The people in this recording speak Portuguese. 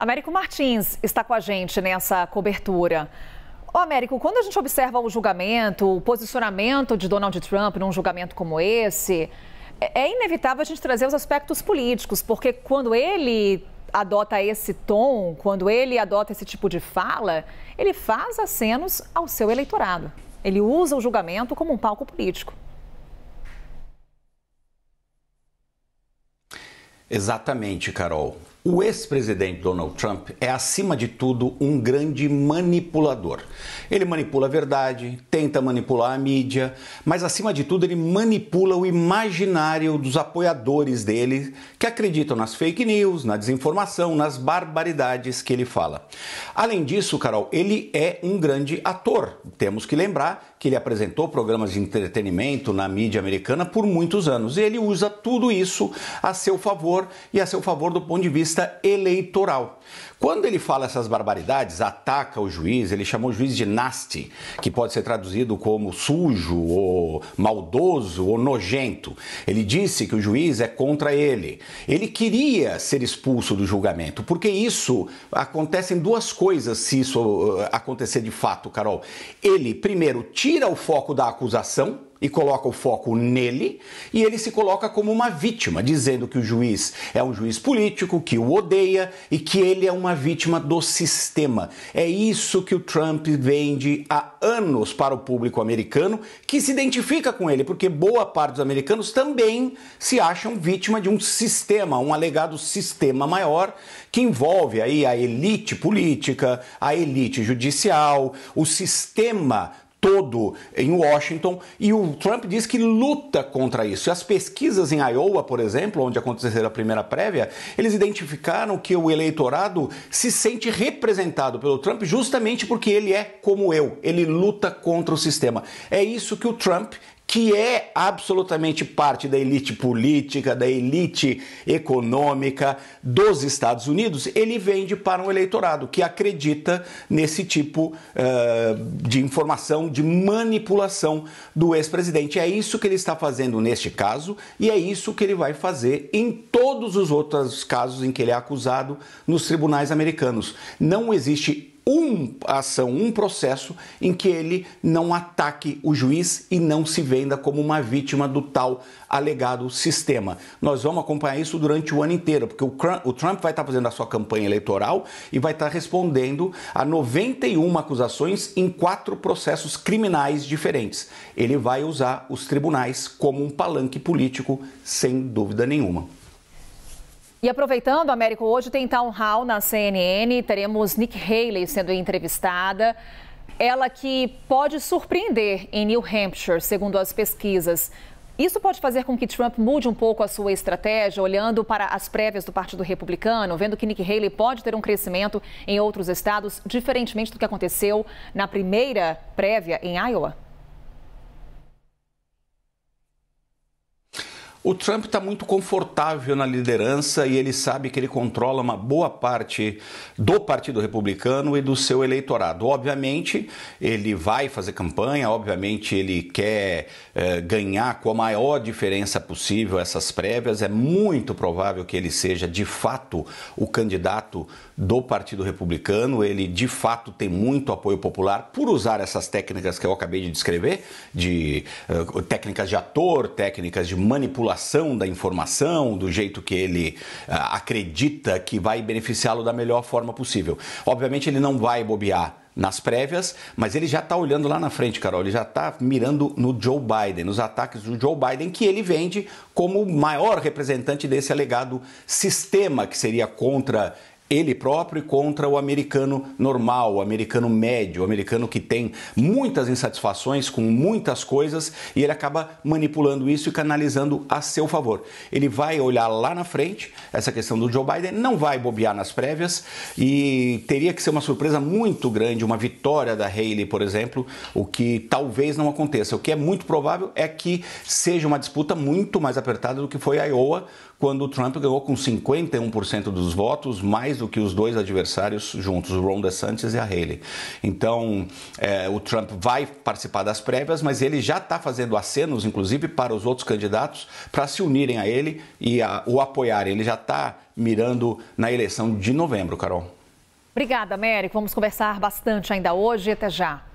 Américo Martins está com a gente nessa cobertura. Ô, Américo, quando a gente observa o julgamento, o posicionamento de Donald Trump num julgamento como esse, é, é inevitável a gente trazer os aspectos políticos, porque quando ele adota esse tom, quando ele adota esse tipo de fala, ele faz acenos ao seu eleitorado. Ele usa o julgamento como um palco político. Exatamente, Carol. O ex-presidente Donald Trump é, acima de tudo, um grande manipulador. Ele manipula a verdade, tenta manipular a mídia, mas, acima de tudo, ele manipula o imaginário dos apoiadores dele que acreditam nas fake news, na desinformação, nas barbaridades que ele fala. Além disso, Carol, ele é um grande ator. Temos que lembrar que ele apresentou programas de entretenimento na mídia americana por muitos anos. E ele usa tudo isso a seu favor e a seu favor do ponto de vista eleitoral. Quando ele fala essas barbaridades, ataca o juiz, ele chamou o juiz de nasty, que pode ser traduzido como sujo ou maldoso ou nojento. Ele disse que o juiz é contra ele. Ele queria ser expulso do julgamento, porque isso acontece em duas coisas se isso eh, acontecer de fato, Carol. Ele primeiro tira o foco da acusação e coloca o foco nele, e ele se coloca como uma vítima, dizendo que o juiz é um juiz político, que o odeia e que ele é uma vítima do sistema. É isso que o Trump vende há anos para o público americano, que se identifica com ele, porque boa parte dos americanos também se acham vítima de um sistema, um alegado sistema maior que envolve aí a elite política, a elite judicial, o sistema todo em Washington e o Trump diz que luta contra isso. E as pesquisas em Iowa, por exemplo, onde aconteceu a primeira prévia, eles identificaram que o eleitorado se sente representado pelo Trump justamente porque ele é como eu, ele luta contra o sistema. É isso que o Trump que é absolutamente parte da elite política, da elite econômica dos Estados Unidos, ele vende para um eleitorado que acredita nesse tipo uh, de informação, de manipulação do ex-presidente. É isso que ele está fazendo neste caso e é isso que ele vai fazer em todos os outros casos em que ele é acusado nos tribunais americanos. Não existe um ação, um processo em que ele não ataque o juiz e não se venda como uma vítima do tal alegado sistema. Nós vamos acompanhar isso durante o ano inteiro, porque o Trump vai estar fazendo a sua campanha eleitoral e vai estar respondendo a 91 acusações em quatro processos criminais diferentes. Ele vai usar os tribunais como um palanque político, sem dúvida nenhuma. E aproveitando, Américo, hoje tem Town Hall na CNN, teremos Nick Haley sendo entrevistada. Ela que pode surpreender em New Hampshire, segundo as pesquisas. Isso pode fazer com que Trump mude um pouco a sua estratégia, olhando para as prévias do Partido Republicano, vendo que Nick Haley pode ter um crescimento em outros estados, diferentemente do que aconteceu na primeira prévia em Iowa? O Trump está muito confortável na liderança e ele sabe que ele controla uma boa parte do Partido Republicano e do seu eleitorado. Obviamente, ele vai fazer campanha, obviamente, ele quer eh, ganhar com a maior diferença possível essas prévias. É muito provável que ele seja, de fato, o candidato do Partido Republicano. Ele, de fato, tem muito apoio popular por usar essas técnicas que eu acabei de descrever de eh, técnicas de ator, técnicas de manipulação manipulação da informação do jeito que ele ah, acredita que vai beneficiá-lo da melhor forma possível. Obviamente, ele não vai bobear nas prévias, mas ele já está olhando lá na frente, Carol. Ele já está mirando no Joe Biden, nos ataques do Joe Biden, que ele vende como o maior representante desse alegado sistema que seria contra ele próprio contra o americano normal, o americano médio, o americano que tem muitas insatisfações com muitas coisas e ele acaba manipulando isso e canalizando a seu favor. Ele vai olhar lá na frente essa questão do Joe Biden, não vai bobear nas prévias e teria que ser uma surpresa muito grande, uma vitória da Haley, por exemplo, o que talvez não aconteça. O que é muito provável é que seja uma disputa muito mais apertada do que foi a Iowa, quando o Trump ganhou com 51% dos votos, mais do que os dois adversários juntos, o Ron DeSantis e a Haley. Então, é, o Trump vai participar das prévias, mas ele já está fazendo acenos, inclusive, para os outros candidatos para se unirem a ele e a, o apoiarem. Ele já está mirando na eleição de novembro, Carol. Obrigada, Américo. Vamos conversar bastante ainda hoje. Até já.